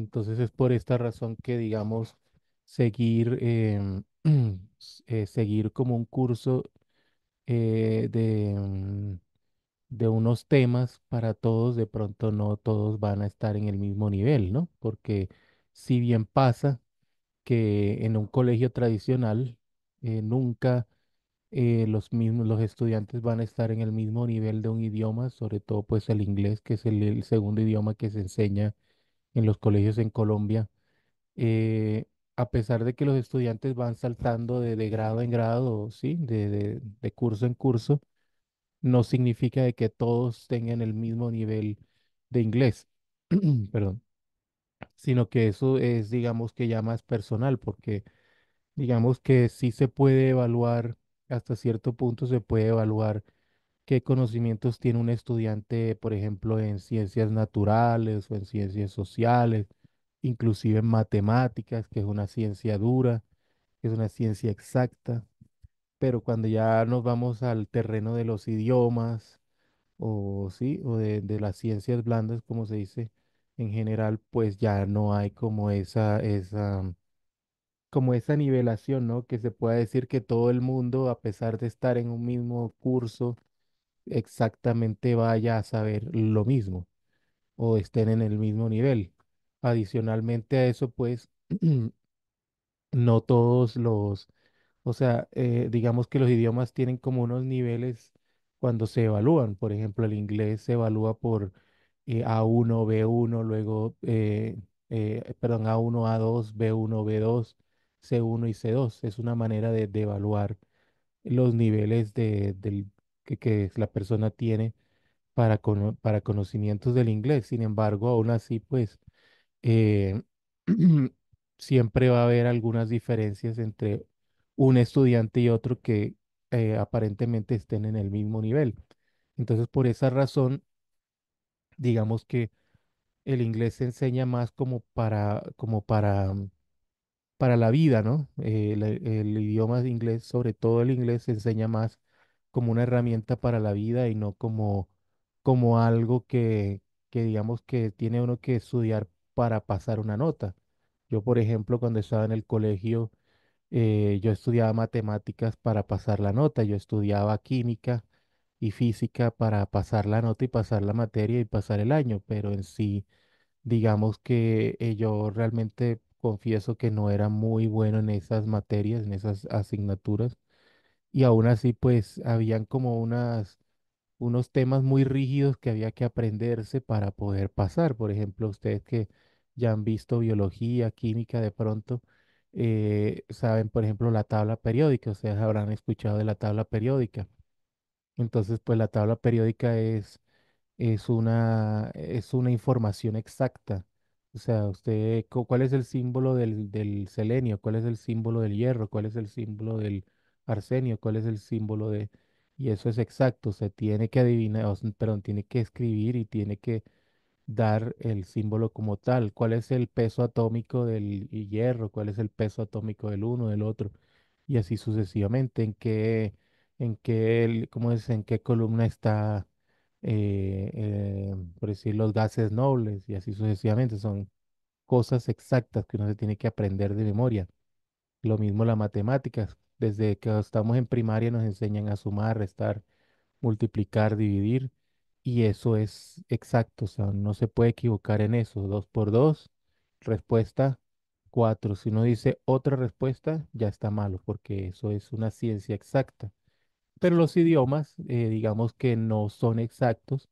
Entonces es por esta razón que, digamos, seguir, em, eh, seguir como un curso eh, mm, de, unos temas para todos, de pronto no todos van a estar en el mismo nivel, ¿no? Porque si bien pasa que en un colegio tradicional eh, nunca... los los estudiantes van a estar en el mismo nivel de un idioma, sobre todo pues el inglés, que es el segundo idioma que se enseña en los colegios en Colombia, eh, a pesar de que los estudiantes van saltando de, grado en grado, ¿sí? De, de, de, curso en curso, no significa de que todos tengan el mismo nivel de inglés, perdón, sino que eso es, digamos, que ya más personal, porque digamos que sí se puede evaluar, hasta cierto punto se puede evaluar qué conocimientos tiene un estudiante, por ejemplo, en ciencias naturales o en ciencias sociales, inclusive en matemáticas, que es una ciencia dura, es una ciencia exacta. Pero cuando ya nos vamos al terreno de los idiomas o, ¿sí? o de, de las ciencias blandas, como se dice en general, pues ya no hay como esa, esa, como esa nivelación, ¿no? Que se pueda decir que todo el mundo, a pesar de estar en un mismo curso, exactamente vaya a saber lo mismo o estén en el mismo nivel. Adicionalmente a eso, pues, no todos los, o sea, eh, digamos que los idiomas tienen como unos niveles cuando se evalúan. Por ejemplo, el inglés se evalúa por eh, A1, B1, luego, eh, perdón, A1, A2, B1, B2, C1 y C2. Es una manera de, evaluar los niveles de, del, que, la persona tiene para, para conocimientos del inglés. Sin embargo, aún así, pues eh, siempre va a haber algunas diferencias entre un estudiante y otro que eh, aparentemente estén en el mismo nivel. Entonces, por esa razón, digamos que el inglés se enseña más como para, como para, para la vida, ¿no? Eh, el idioma inglés, sobre todo el inglés, se enseña más como una herramienta para la vida y no como, como algo que, que digamos que tiene uno que estudiar para pasar una nota. Yo, por ejemplo, cuando estaba en el colegio, eh, yo estudiaba matemáticas para pasar la nota, yo estudiaba química y física para pasar la nota y pasar la materia y pasar el año, pero en sí, digamos que eh, yo realmente confieso que no era muy bueno en esas materias, en esas asignaturas y aún así pues habían como unas, unos temas muy rígidos que había que aprenderse para poder pasar. Por ejemplo, ustedes que ya han visto biología, química de pronto, eh, saben, por ejemplo, la tabla periódica, ustedes habrán escuchado de la tabla periódica. Entonces, pues la tabla periódica es, es una, es una información exacta. O sea, usted, ¿cuál es el símbolo del, del selenio? ¿Cuál es el símbolo del hierro? ¿Cuál es el símbolo del, Arsenio, cuál es el símbolo de... Y eso es exacto, se tiene que adivinar, perdón, tiene que escribir y tiene que dar el símbolo como tal, cuál es el peso atómico del hierro, cuál es el peso atómico del uno, del otro, y así sucesivamente, en qué, en qué, ¿cómo en qué columna está, eh, eh, por decir, los gases nobles, y así sucesivamente, son cosas exactas que uno se tiene que aprender de memoria. Lo mismo las matemáticas, desde que estamos en primaria nos enseñan a sumar, restar, multiplicar, dividir. Y eso es exacto, o sea, no se puede equivocar en eso. Dos por dos, respuesta cuatro. Si uno dice otra respuesta, ya está malo, porque eso es una ciencia exacta. Pero los idiomas, eh, digamos que no son exactos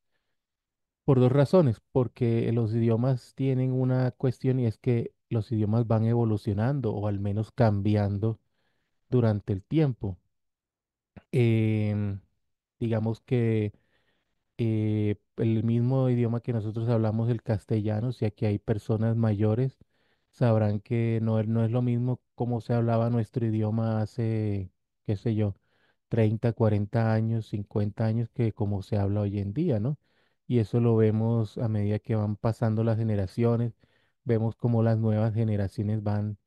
por dos razones, porque los idiomas tienen una cuestión y es que los idiomas van evolucionando o al menos cambiando durante el tiempo. Em, digamos que eh, el mismo idioma que nosotros hablamos, el castellano, si aquí hay personas mayores, sabrán que no, es- no es lo mismo como se hablaba nuestro idioma hace, qué sé yo, 30, 40 años, 50 años, que como se habla hoy en día, ¿no? Y eso lo vemos a medida que van pasando las generaciones, vemos cómo las nuevas generaciones van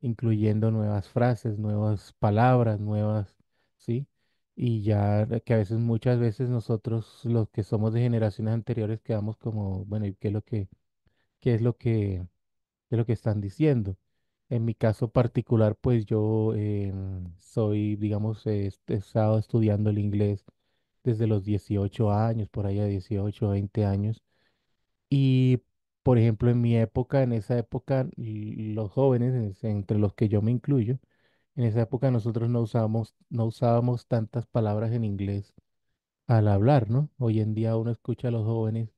incluyendo nuevas frases, nuevas palabras, nuevas, ¿sí? Y ya que a veces, muchas veces nosotros, los que somos de generaciones anteriores, quedamos como, bueno, ¿y qué es lo que, qué es lo que, lo que están diciendo? En mi caso particular, pues yo eh, soy, digamos, he estado estudiando el inglés desde los 18 años, por ahí a 18, 20 años. Y por ejemplo, en mi época, en esa época, los jóvenes, entre los que yo me incluyo, en esa época nosotros no usábamos, no usábamos tantas palabras en inglés al hablar, ¿no? Hoy en día uno escucha a los jóvenes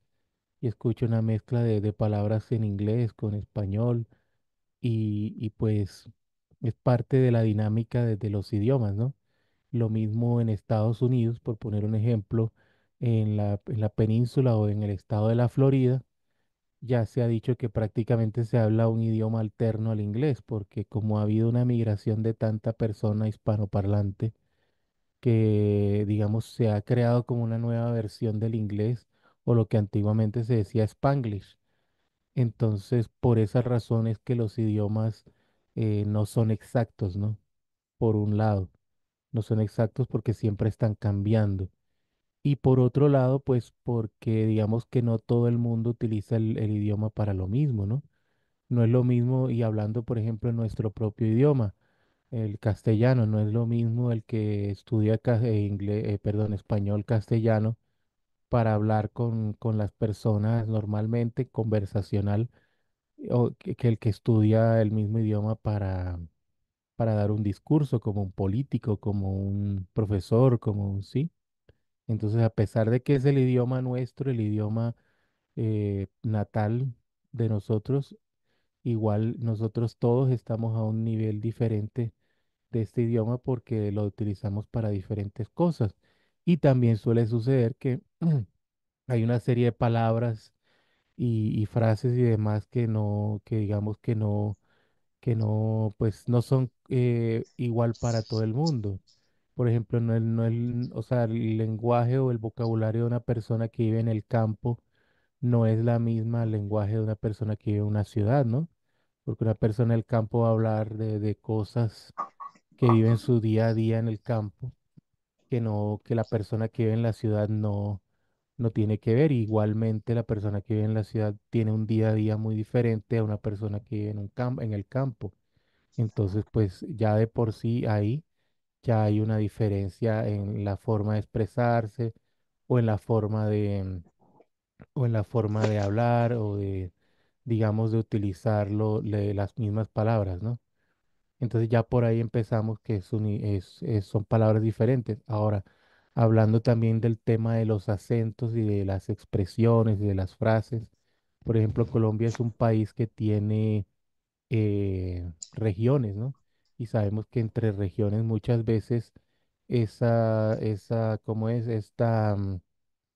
y escucha una mezcla de, palabras en inglés con español y, pues es parte de la dinámica de, los idiomas, ¿no? Lo mismo en Estados Unidos, por poner un ejemplo, en la península o en el estado de la Florida ya se ha dicho que prácticamente se habla un idioma alterno al inglés, porque como ha habido una migración de tanta persona hispanoparlante, que digamos se ha creado como una nueva versión del inglés o lo que antiguamente se decía Spanglish. Entonces, por esas razones que los idiomas eh, no son exactos, ¿no? Por un lado, no son exactos porque siempre están cambiando. Y por otro lado, pues porque digamos que no todo el mundo utiliza el, idioma para lo mismo, ¿no? No es lo mismo, y hablando, por ejemplo, en nuestro propio idioma, el castellano, no es lo mismo el que estudia eh, inglés, eh, perdón, español castellano para hablar con, con las personas normalmente, conversacional, o que, el que estudia el mismo idioma para, para dar un discurso, como un político, como un profesor, como un sí. Entonces, a pesar de que es el idioma nuestro, el idioma eh, natal de nosotros, igual nosotros todos estamos a un nivel diferente de este idioma porque lo utilizamos para diferentes cosas. Y también suele suceder que hay una serie de palabras y, frases y demás que no, que digamos que no, que no, pues no son eh, igual para todo el mundo. Por ejemplo, no el no el, o sea, el lenguaje o el vocabulario de una persona que vive en el campo no es la misma al lenguaje de una persona que vive en una ciudad, ¿no? Porque una persona en el campo va a hablar de, cosas que vive en su día a día en el campo, que no, que la persona que vive en la ciudad no, no tiene que ver. Igualmente, la persona que vive en la ciudad tiene un día a día muy diferente a una persona que vive en un campo, en el campo. Entonces, pues ya de por sí ahí ya hay una diferencia en la forma de expresarse o en la forma de, o en la forma de hablar o de, digamos, de utilizar las mismas palabras, ¿no? Entonces ya por ahí empezamos que son palabras diferentes. Ahora, hablando también del tema de los acentos y de las expresiones y de las frases, por ejemplo, Colombia es un país que tiene eh, regiones, ¿no? y sabemos que entre regiones muchas veces esa, esa, ¿cómo es? Esta mm,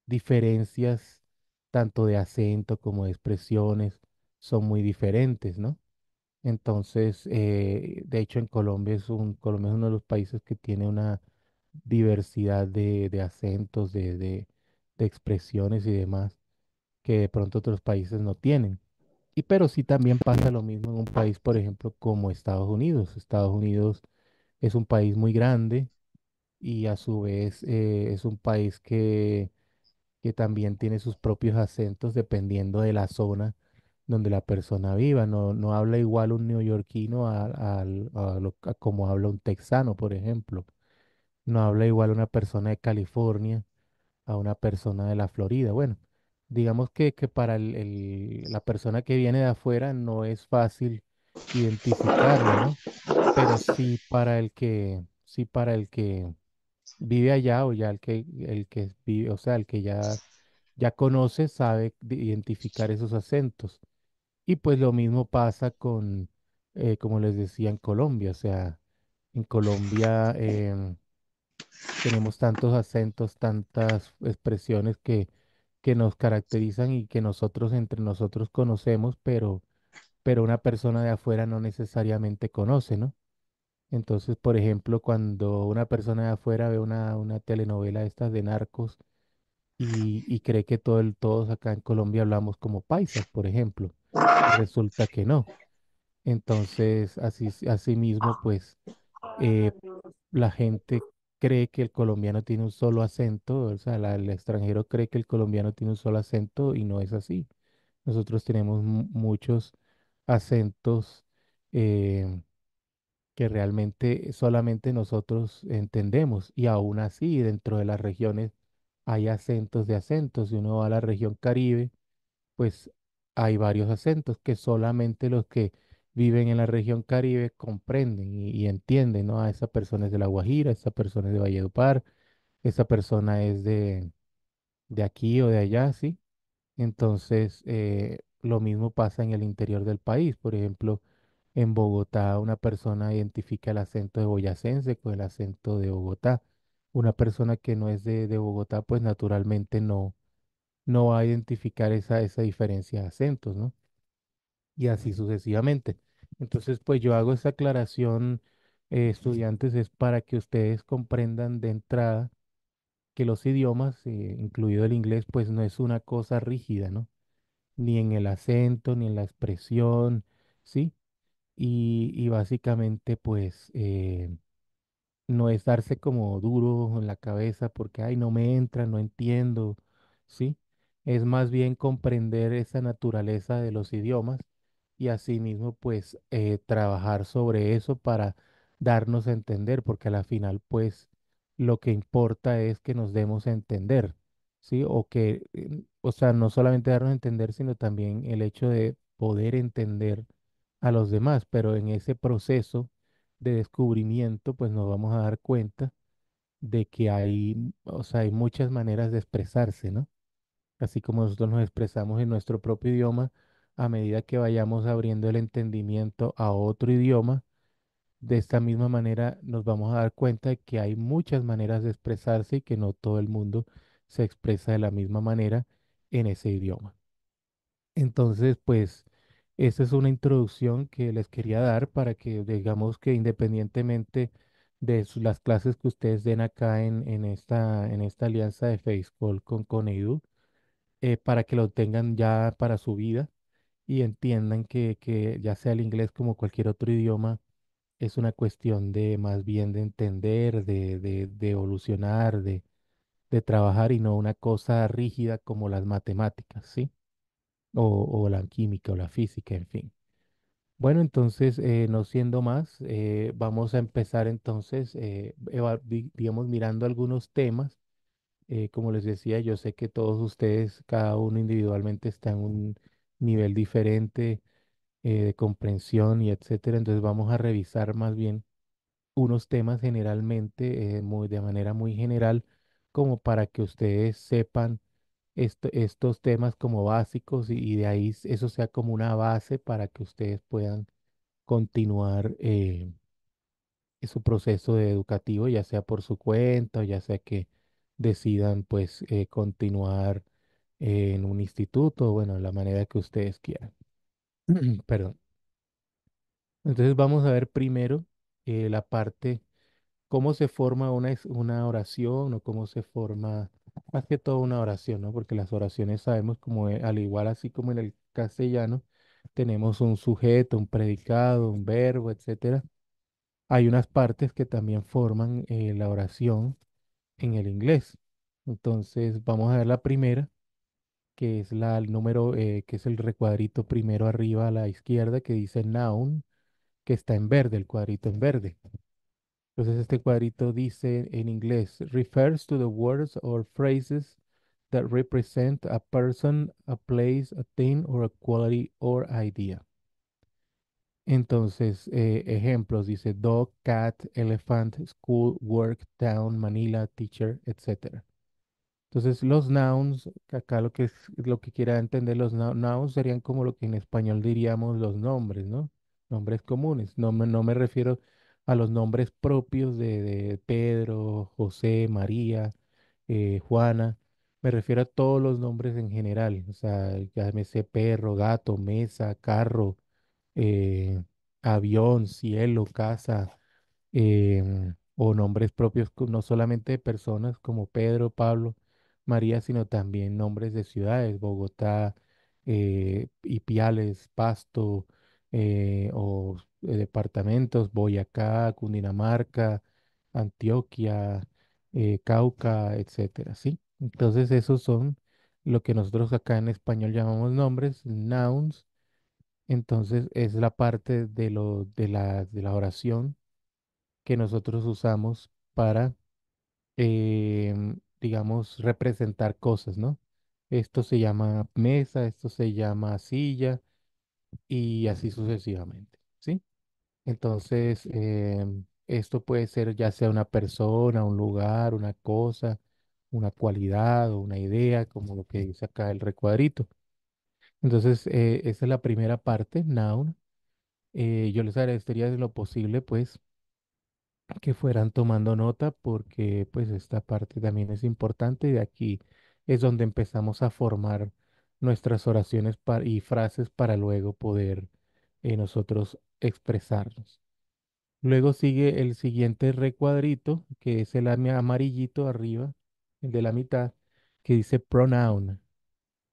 diferencias tanto de acento como de expresiones son muy diferentes, ¿no? Entonces, eh, de hecho, en Colombia es un, Colombia es uno de los países que tiene una diversidad de, de acentos, de, de, de expresiones y demás que de pronto otros países no tienen. Y pero sí también pasa lo mismo en un país, por ejemplo, como Estados Unidos. Estados Unidos es un país muy grande y a su vez eh, es un país que, que también tiene sus propios acentos dependiendo de la zona donde la persona viva. No, no habla igual un neoyorquino como habla un texano, por ejemplo. No habla igual una persona de California a una persona de la Florida. Bueno, digamos que, para la persona que viene de afuera no es fácil identificarlo, ¿no? Pero sí para el que, sí para el que vive allá o ya el que, el que vive, o sea, el que ya, ya conoce, sabe identificar esos acentos. Y pues lo mismo pasa con, eh, como les decía, en Colombia, o sea, en Colombia em, tenemos tantos acentos, tantas expresiones que que nos caracterizan y que nosotros entre nosotros conocemos, pero, pero una persona de afuera no necesariamente conoce, ¿no? Entonces, por ejemplo, cuando una persona de afuera ve una, una telenovela estas de narcos y, cree que todo el, todos acá en Colombia hablamos como paisas, por ejemplo, resulta que no. Entonces, así, así mismo, pues, eh, la gente cree que el colombiano tiene un solo acento, o sea, el extranjero cree que el colombiano tiene un solo acento y no es así. Nosotros tenemos muchos acentos eh, que realmente solamente nosotros entendemos y aún así dentro de las regiones hay acentos de acentos. Si uno va a la región Caribe, pues hay varios acentos que solamente los que viven en la región Caribe comprenden y, entienden, ¿no? A esa persona es de La Guajira, esa persona es de Valledupar, esa persona es de, de aquí o de allá, ¿sí? Entonces, eh, lo mismo pasa en el interior del país. Por ejemplo, en Bogotá una persona identifica el acento de boyacense con el acento de Bogotá. Una persona que no es de, de Bogotá, pues naturalmente no, no va a identificar esa, esa diferencia de acentos, ¿no? Y así sucesivamente. Entonces, pues yo hago esa aclaración, eh, estudiantes, es para que ustedes comprendan de entrada que los idiomas, eh, incluido el inglés, pues no es una cosa rígida, ¿no? Ni en el acento, ni en la expresión, ¿sí? Y, básicamente, pues, eh, no es darse como duro en la cabeza porque, ay, no me entra, no entiendo, ¿sí? Es más bien comprender esa naturaleza de los idiomas y asimismo pues eh, trabajar sobre eso para darnos a entender, porque a la final pues lo que importa es que nos demos a entender, ¿sí? O que, mm, o sea, no solamente darnos a entender, sino también el hecho de poder entender a los demás, pero en ese proceso de descubrimiento pues nos vamos a dar cuenta de que hay, mm, o sea, hay muchas maneras de expresarse, ¿no? Así como nosotros nos expresamos en nuestro propio idioma, a medida que vayamos abriendo el entendimiento a otro idioma, de esta misma manera nos vamos a dar cuenta de que hay muchas maneras de expresarse y que no todo el mundo se expresa de la misma manera en ese idioma. Entonces, pues, esa es una introducción que les quería dar para que digamos que independientemente de las clases que ustedes den acá en, esta, en esta alianza de Facebook con, con eh, para que lo tengan ya para su vida y entiendan que, ya sea el inglés como cualquier otro idioma, es una cuestión de más bien de entender, de, de, evolucionar, de, de trabajar y no una cosa rígida como las matemáticas, ¿sí? O, la química o la física, en fin. Bueno, entonces, eh, no siendo más, eh, vamos a empezar entonces, eh, digamos, mirando algunos temas. como les decía, yo sé que todos ustedes, cada uno individualmente, está en un nivel diferente eh, de comprensión y etcétera. Entonces vamos a revisar más bien unos temas generalmente, eh, muy, de manera muy general, como para que ustedes sepan estos temas como básicos y, de ahí eso sea como una base para que ustedes puedan continuar eh, su proceso educativo, ya sea por su cuenta o ya sea que decidan pues continuar en un instituto, bueno, la manera que ustedes quieran. Perdón. Entonces vamos a ver primero eh, la parte, cómo se forma una, una oración o cómo se forma más que todo una oración, ¿no? Porque las oraciones sabemos como eh, al igual así como en el castellano, tenemos un sujeto, un predicado, un verbo, etc. Hay unas partes que también forman eh, la oración en el inglés. Entonces vamos a ver la primera, que es la, el número, eh, que es el recuadrito primero arriba a la izquierda que dice noun, que está en verde, el cuadrito en verde. Entonces este cuadrito dice en inglés, refers to the words or phrases that represent a person, a place, a thing, or a quality or idea. Entonces, eh, ejemplos, dice dog, cat, elephant, school, work, town, Manila, teacher, etc. Entonces, los nouns, acá lo que es lo que quiera entender, los nouns serían como lo que en español diríamos los nombres, ¿no? Nombres comunes. No, no me refiero a los nombres propios de, Pedro, José, María, eh, Juana. Me refiero a todos los nombres en general. O sea, llámese perro, gato, mesa, carro, eh, avión, cielo, casa, em, o nombres propios no solamente de personas como Pedro, Pablo María, sino también nombres de ciudades, Bogotá, Ipiales, eh, Pasto, eh, o eh, departamentos, Boyacá, Cundinamarca, Antioquia, Cauca, etcétera, ¿sí? Entonces, esos son lo que nosotros acá en español llamamos nombres, nouns. Entonces, es la parte de, lo, de, la, de la oración que nosotros usamos para em, digamos, representar cosas, ¿no? Esto se llama mesa, esto se llama silla y así sucesivamente, ¿sí? Entonces, em, esto puede ser ya sea una persona, un lugar, una cosa, una cualidad o una idea, como lo que dice acá el recuadrito. Entonces, eh, esa es la primera parte, noun. Eh, yo les agradecería de lo posible, pues, que fueran tomando nota porque pues esta parte también es importante y de aquí es donde empezamos a formar nuestras oraciones y frases para luego poder eh, nosotros expresarnos. Luego sigue el siguiente recuadrito, que es el amarillito arriba, el de la mitad, que dice pronoun.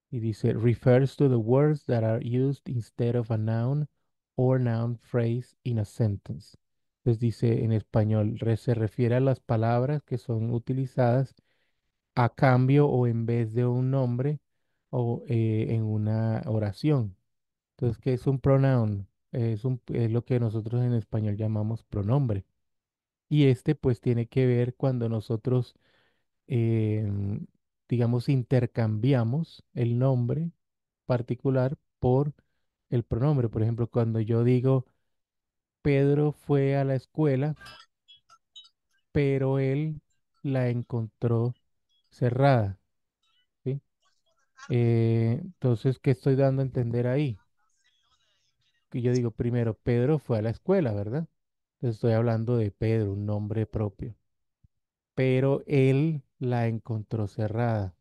Y dice, refers to the words that are used instead of a noun or noun phrase in a sentence. Entonces pues, dice en español, se refiere a las palabras que son utilizadas a cambio o en vez de un nombre o eh, en una oración. Entonces, ¿qué es un pronoun? Es, es lo que nosotros en español llamamos pronombre. Y este pues tiene que ver cuando nosotros, em, digamos, intercambiamos el nombre particular por el pronombre. Por ejemplo, cuando yo digo, Pedro fue a la escuela, pero él la encontró cerrada. Eh, entonces, ¿qué estoy dando a entender ahí? Que yo digo, primero, Pedro fue a la escuela, ¿verdad? estoy hablando de Pedro, un nombre propio. Pero él la encontró cerrada.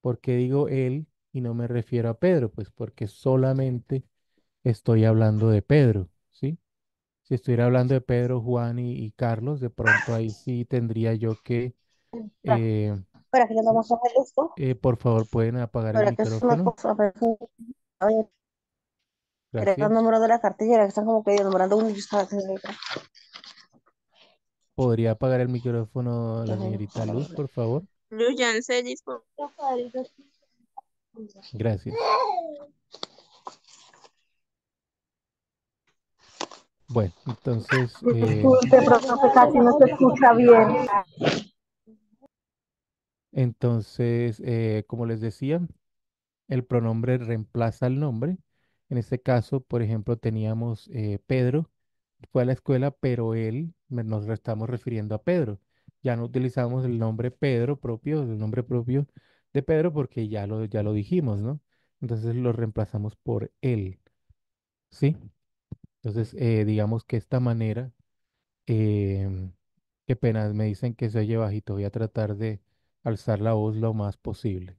¿Por qué digo él y no me refiero a Pedro? Pues porque solamente estoy hablando de Pedro si estuviera hablando de Pedro, Juan y, Carlos, de pronto ahí sí tendría yo que... Eh, que no vamos a hacer esto. Eh, por favor, pueden apagar el micrófono. Gracias. el número de la cartillera que están como que nombrando uno ¿Podría apagar el micrófono la señorita Luz, por favor? Luz, ya Gracias. Bueno, entonces... Eh, casi no se escucha bien. Entonces, eh, como les decía, el pronombre reemplaza el nombre. En este caso, por ejemplo, teníamos eh, Pedro, fue a la escuela, pero él, nos estamos refiriendo a Pedro. Ya no utilizamos el nombre Pedro propio, el nombre propio de Pedro, porque ya lo, ya lo dijimos, ¿no? Entonces lo reemplazamos por él. ¿Sí? Entonces, eh, digamos que esta manera, em, qué pena, me dicen que se oye bajito, voy a tratar de alzar la voz lo más posible.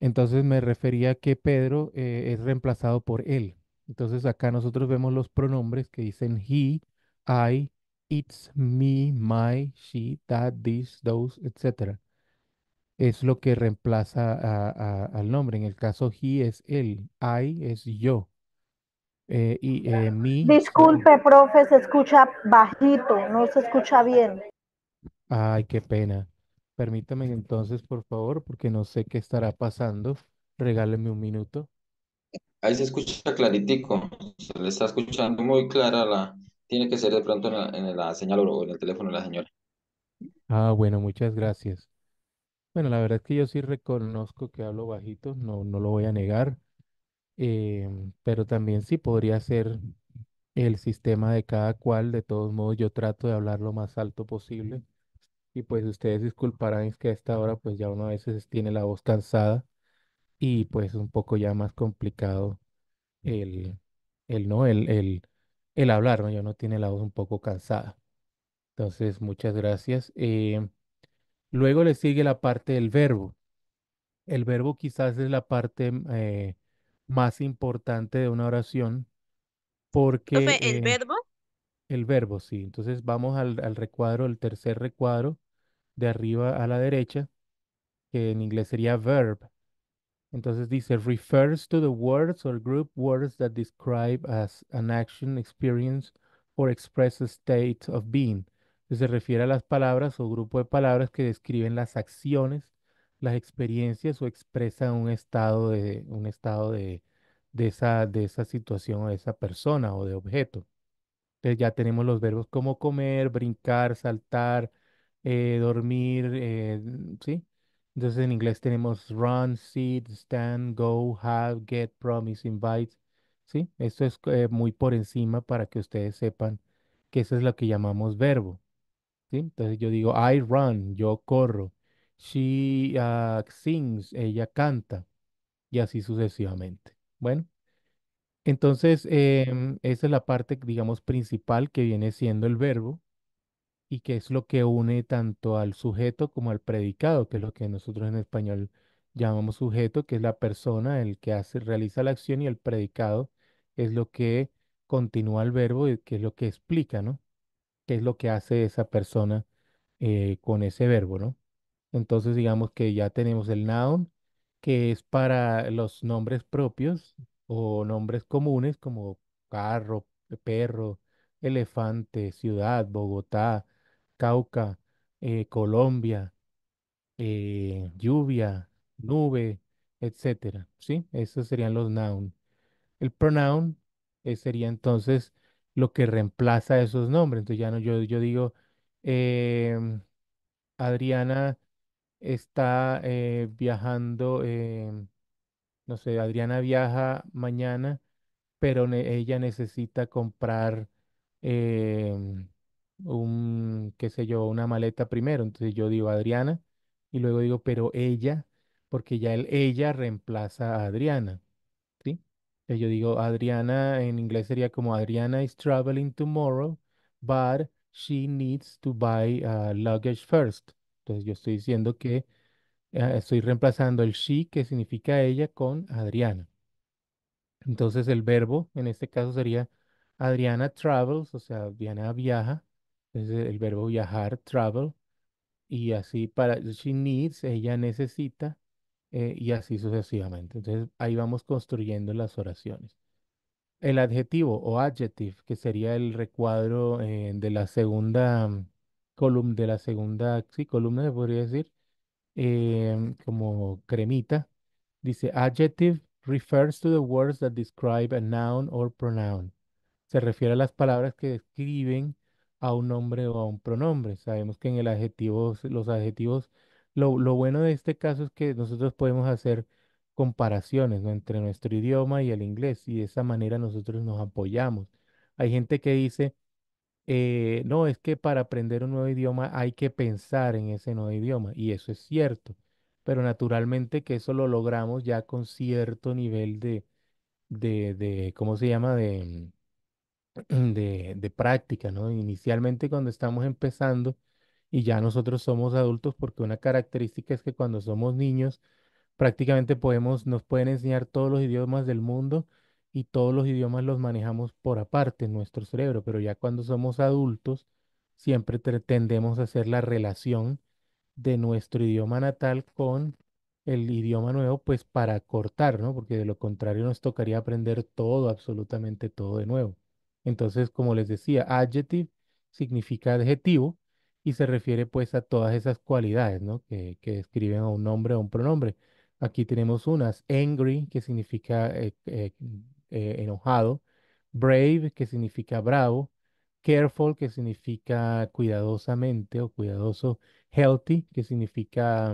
Entonces me refería a que Pedro eh, es reemplazado por él. Entonces acá nosotros vemos los pronombres que dicen he, I, it's, me, my, she, that, this, those, etc. Es lo que reemplaza al nombre. En el caso he es él, I es yo, eh, eh, Disculpe, eh, profe, se escucha bajito, no se escucha bien. Ay, qué pena. Permítame entonces, por favor, porque no sé qué estará pasando. Regáleme un minuto. Ahí se escucha claritico. Se le está escuchando muy clara la... Tiene que ser de pronto en la, señal o en el teléfono de la señora. Ah, bueno, muchas gracias. Bueno, la verdad es que yo sí reconozco que hablo bajito, no, no lo voy a negar. Em, pero también sí podría ser el sistema de cada cual. De todos modos, yo trato de hablar lo más alto posible. Y pues ustedes disculparán es que a esta hora pues ya uno a veces tiene la voz cansada y pues un poco ya más complicado el, no, el, el, hablar, ¿no? Ya uno tiene la voz un poco cansada. Entonces, muchas gracias. Em, luego le sigue la parte del verbo. El verbo quizás es la parte eh, más importante de una oración porque... ¿el eh, verbo? El verbo, sí. Entonces vamos al, recuadro, el tercer recuadro, de arriba a la derecha, que en inglés sería verb. Entonces dice, refers to the words or group words that describe as an action, experience or express a state of being. se refiere a las palabras o grupo de palabras que describen las acciones las experiencias o expresa un estado de, un estado de, esa, de esa situación o de esa persona o de objeto. Entonces ya tenemos los verbos como comer, brincar, saltar, eh, dormir, eh, ¿sí? Entonces en inglés tenemos run, sit, stand, go, have, get, promise, invite, ¿sí? Eso es eh, muy por encima para que ustedes sepan que eso es lo que llamamos verbo, ¿sí? Entonces yo digo I run, yo corro. She ah, sings, ella canta, y así sucesivamente. Bueno, entonces em, esa es la parte, digamos, principal que viene siendo el verbo y que es lo que une tanto al sujeto como al predicado, que es lo que nosotros en español llamamos sujeto, que es la persona, el que hace, realiza la acción y el predicado es lo que continúa el verbo y que es lo que explica, ¿no? ¿Qué es lo que hace esa persona eh, con ese verbo, ¿no? Entonces digamos que ya tenemos el noun, que es para los nombres propios o nombres comunes como carro, eh, perro, elefante, ciudad, Bogotá, Cauca, eh, Colombia, eh, lluvia, nube, etcétera, ¿sí? Esos serían los noun. El pronoun sería entonces lo que reemplaza esos nombres. Entonces ya no, yo, yo digo, em, Adriana está eh, viajando, em, no sé, Adriana viaja mañana, pero ella necesita comprar em, un, qué sé yo, una maleta primero. Entonces yo digo Adriana y luego digo, pero ella, porque ya el ella reemplaza a Adriana, ¿sí? yo digo Adriana, en inglés sería como Adriana is traveling tomorrow, but she needs to buy uh, luggage first. Entonces yo estoy diciendo que ah, estoy reemplazando el she, que significa ella, con Adriana. Entonces el verbo en este caso sería Adriana travels, o sea, Adriana viaja. Entonces el verbo viajar, travel. Y así para she needs, ella necesita. Eh, y así sucesivamente. Entonces ahí vamos construyendo las oraciones. El adjetivo o adjective, que sería el recuadro eh, de la segunda column de la segunda, sí, columna se podría decir, em, como cremita, dice adjective refers to the words that describe a noun or pronoun. Se refiere a las palabras que describen a un nombre o a un pronombre. Sabemos que en el adjetivo, los adjetivos, lo, bueno de este caso es que nosotros podemos hacer comparaciones entre nuestro idioma y el inglés y de esa manera nosotros nos apoyamos. Hay gente que dice, eh, no, es que para aprender un nuevo idioma hay que pensar en ese nuevo idioma, y eso es cierto, pero naturalmente que eso lo logramos ya con cierto nivel de, de, de ¿cómo se llama? De, mm, de, de práctica, ¿no? Inicialmente cuando estamos empezando y ya nosotros somos adultos, porque una característica es que cuando somos niños prácticamente podemos, nos pueden enseñar todos los idiomas del mundo y todos los idiomas los manejamos por aparte en nuestro cerebro, pero ya cuando somos adultos siempre tendemos a hacer la relación de nuestro idioma natal con el idioma nuevo, pues para cortar, ¿no? Porque de lo contrario nos tocaría aprender todo, absolutamente todo de nuevo. Entonces, como les decía, adjective significa adjetivo y se refiere pues a todas esas cualidades, ¿no? Que, que describen a un nombre o un pronombre. Aquí tenemos unas, angry, que significa eh, eh, eh, enojado, brave, que significa bravo, careful, que significa cuidadosamente o cuidadoso, healthy, que significa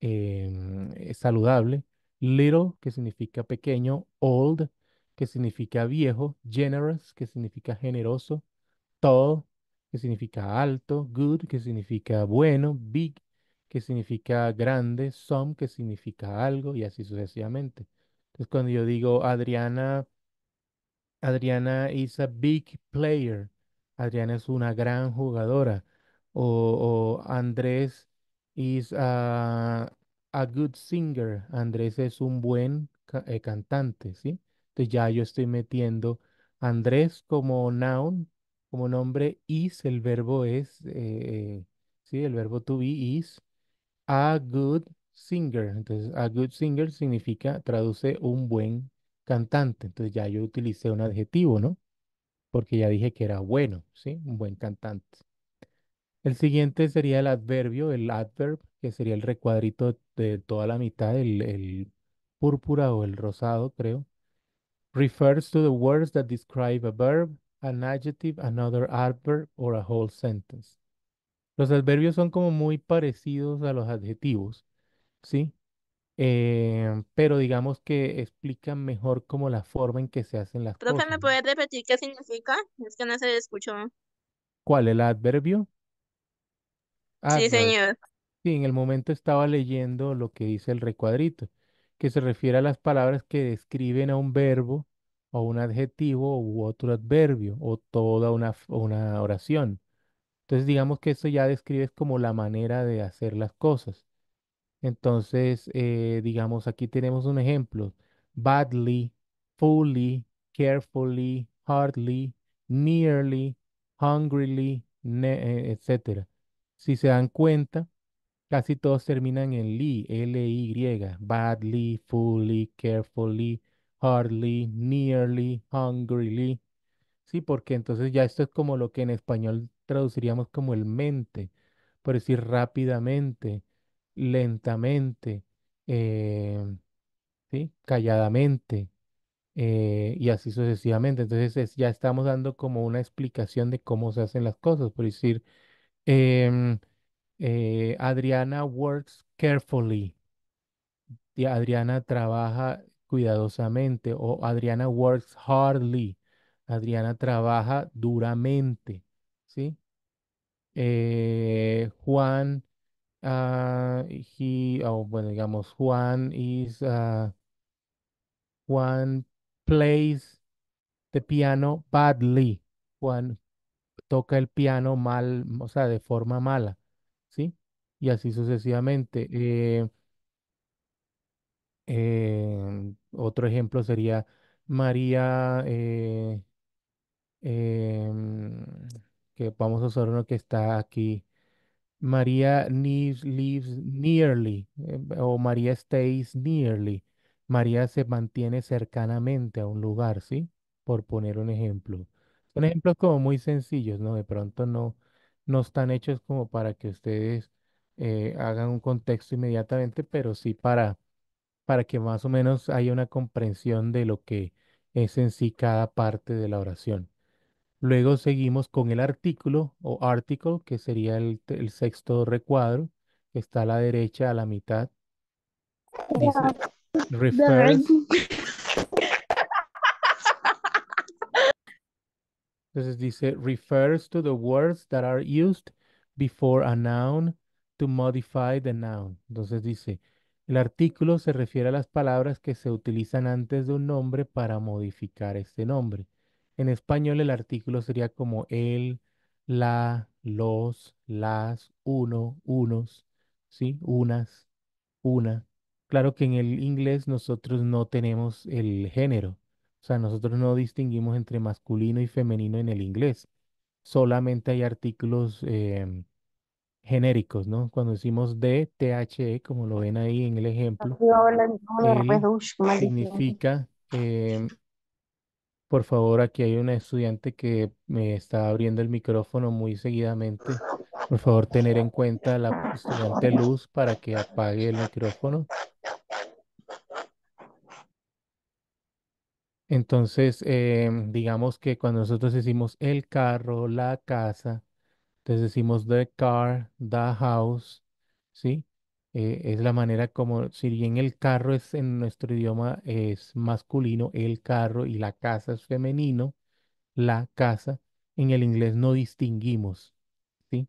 em, eh, saludable, little, que significa pequeño, old, que significa viejo, generous, que significa generoso, tall, que significa alto, good, que significa bueno, big, que significa grande, some, que significa algo, y así sucesivamente. Entonces, cuando yo digo Adriana, Adriana is a big player, Adriana es una gran jugadora, o, Andrés is a, good singer, Andrés es un buen eh, cantante, ¿sí? Entonces ya yo estoy metiendo Andrés como noun, como nombre, is, el verbo es, eh, eh, ¿sí? El verbo to be is, a good singer. Entonces, a good singer significa, traduce un buen cantante. Entonces ya yo utilicé un adjetivo, ¿no? Porque ya dije que era bueno, ¿sí? Un buen cantante. El siguiente sería el adverbio, el adverb, que sería el recuadrito de toda la mitad, el, el púrpura o el rosado, creo. Refers to the words that describe a verb, an adjective, another adverb, or a whole sentence. Los adverbios son como muy parecidos a los adjetivos, ¿sí? Eh, pero digamos que explica mejor como la forma en que se hacen las Profe, cosas. ¿me puedes repetir qué significa? Es que no se escuchó. ¿Cuál? ¿El adverbio? Ah, sí, señor. Sí, en el momento estaba leyendo lo que dice el recuadrito, que se refiere a las palabras que describen a un verbo o un adjetivo u otro adverbio o toda una, una oración. Entonces digamos que eso ya describe como la manera de hacer las cosas. Entonces, eh, digamos, aquí tenemos un ejemplo. Badly, fully, carefully, hardly, nearly, hungrily, eh, etc. Si se dan cuenta, casi todos terminan en li, L-Y, badly, fully, carefully, hardly, nearly, hungrily. Sí, porque entonces ya esto es como lo que en español traduciríamos como el mente, por decir rápidamente, lentamente, em, ¿sí? calladamente, eh, y así sucesivamente. Entonces ya estamos dando como una explicación de cómo se hacen las cosas, por decir, em, eh, Adriana works carefully, Adriana trabaja cuidadosamente, o Adriana works hardly, Adriana trabaja duramente, ¿sí? Eh, Juan he, ah, bueno, digamos, Juan is, ah, Juan plays the piano badly. Juan toca el piano mal, o sea, de forma mala, ¿sí? Y así sucesivamente. Eh, em, otro ejemplo sería María, eh, em, que vamos a usar uno que está aquí María lives nearly eh, o María stays nearly. María se mantiene cercanamente a un lugar, ¿sí? Por poner un ejemplo. Son ejemplos como muy sencillos, ¿no? De pronto no, no están hechos como para que ustedes eh, hagan un contexto inmediatamente, pero sí para, para que más o menos haya una comprensión de lo que es en sí cada parte de la oración. Luego seguimos con el artículo o article, que sería el, sexto recuadro, que está a la derecha a la mitad. refers. Entonces dice, refers to the words that are used before a noun to modify the noun. Entonces dice, el artículo se refiere a las palabras que se utilizan antes de un nombre para modificar este nombre. En español el artículo sería como el, la, los, las, uno, unos, ¿sí? Unas, una. Claro que en el inglés nosotros no tenemos el género. O sea, nosotros no distinguimos entre masculino y femenino en el inglés. Solamente hay artículos em, genéricos, ¿no? Cuando decimos de, THE, como lo ven ahí en el ejemplo, significa em, por favor, aquí hay una estudiante que me está abriendo el micrófono muy seguidamente. Por favor, tener en cuenta la estudiante Luz para que apague el micrófono. Entonces, em, digamos que cuando nosotros decimos el carro, la casa, entonces decimos the car, the house, ¿sí? Eh, es la manera como, si bien el carro es en nuestro idioma es masculino, el carro y la casa es femenino, la casa, en el inglés no distinguimos, ¿sí?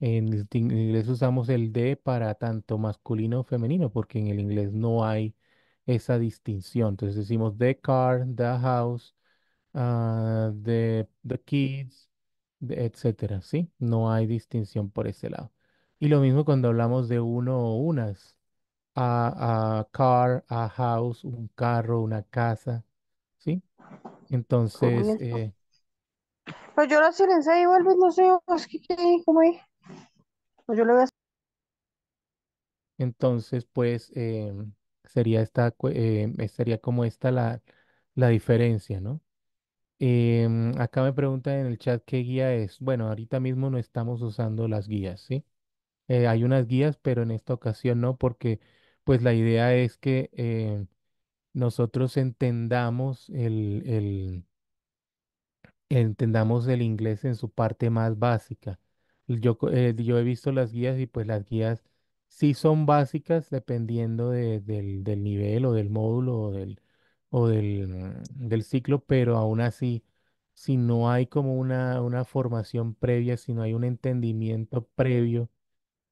En inglés usamos el de para tanto masculino o femenino, porque en el inglés no hay esa distinción. Entonces decimos the car, the house, ah, the, the kids, etc. ¿sí? No hay distinción por ese lado. Y lo mismo cuando hablamos de uno o unas. A, a car, a house, un carro, una casa. ¿Sí? Entonces, eh, Pues yo la silencio igual, no sé, ¿cómo es? Pues yo lo voy a entonces pues em, sería esta, em, sería como esta la, la diferencia, ¿no? Em, acá me preguntan en el chat qué guía es. Bueno, ahorita mismo no estamos usando las guías, ¿sí? Eh, hay unas guías, pero en esta ocasión no, porque pues la idea es que eh, nosotros entendamos el, entendamos el inglés en su parte más básica. Eh, yo, he visto las guías y pues las guías sí son básicas dependiendo del, nivel o del módulo o del, ciclo, pero aún así, si no hay como una formación previa, si no hay un entendimiento previo